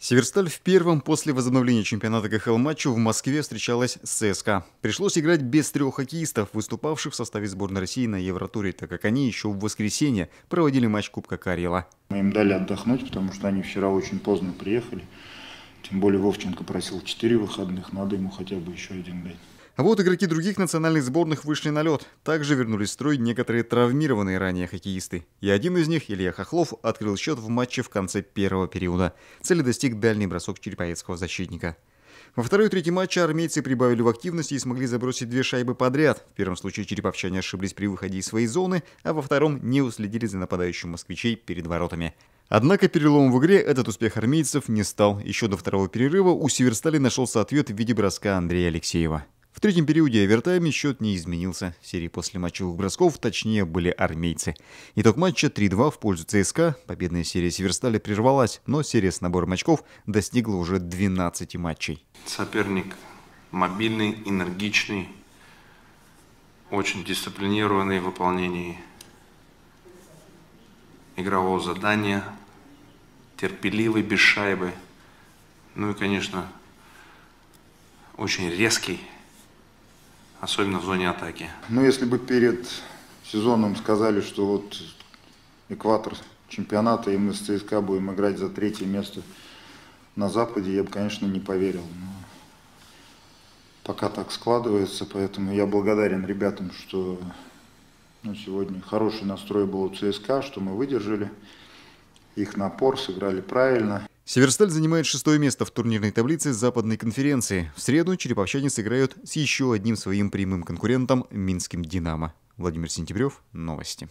Северсталь в первом после возобновления чемпионата КХЛ матчу в Москве встречалась с ЦСКА. Пришлось играть без трех хоккеистов, выступавших в составе сборной России на Евротуре, так как они еще в воскресенье проводили матч Кубка Карела. Мы им дали отдохнуть, потому что они вчера очень поздно приехали. Тем более Вовченко просил четыре выходных, надо ему хотя бы еще один дать. А вот игроки других национальных сборных вышли на лед. Также вернулись в строй некоторые травмированные ранее хоккеисты. И один из них, Илья Хохлов, открыл счет в матче в конце первого периода. Цели достиг дальний бросок черепаецкого защитника. Во второй и третий матче армейцы прибавили в активности и смогли забросить две шайбы подряд. В первом случае череповчане ошиблись при выходе из своей зоны, а во втором не уследили за нападающим москвичей перед воротами. Однако переломом в игре этот успех армейцев не стал. Еще до второго перерыва у Северстали нашелся ответ в виде броска Андрея Алексеева. В третьем периоде овертайме счет не изменился. Серии после матчевых бросков, точнее, были армейцы. Итог матча 3-2 в пользу ЦСКА. Победная серия Северстали прервалась, но серия с набором очков достигла уже 12 матчей. Соперник мобильный, энергичный, очень дисциплинированный в выполнении игрового задания, терпеливый, без шайбы. Ну и, конечно, очень резкий особенно в зоне атаки. Ну, если бы перед сезоном сказали, что вот экватор чемпионата, и мы с ЦСКА будем играть за третье место на Западе, я бы, конечно, не поверил. Но пока так складывается, поэтому я благодарен ребятам, что ну, сегодня хороший настрой был у ЦСКА, что мы выдержали их напор, сыграли правильно. Северсталь занимает шестое место в турнирной таблице Западной конференции. В среду череповчане сыграют с еще одним своим прямым конкурентом – Минским «Динамо». Владимир Сентябрев, новости.